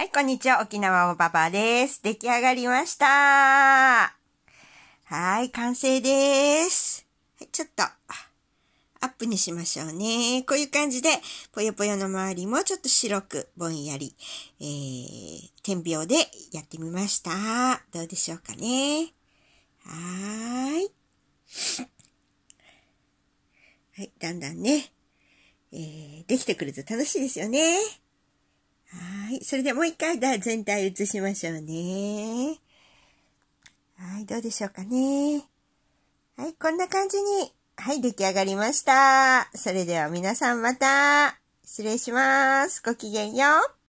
はい、こんにちは。沖縄おばばです。出来上がりました。はい、完成です。はい、ちょっと、アップにしましょうね。こういう感じで、ぽよぽよの周りもちょっと白くぼんやり、えー、点描でやってみました。どうでしょうかね。はーい。はい、だんだんね、えー、できてくると楽しいですよね。はい。それでもう一回全体映しましょうね。はい。どうでしょうかね。はい。こんな感じに、はい。出来上がりました。それでは皆さんまた、失礼します。ごきげんよう。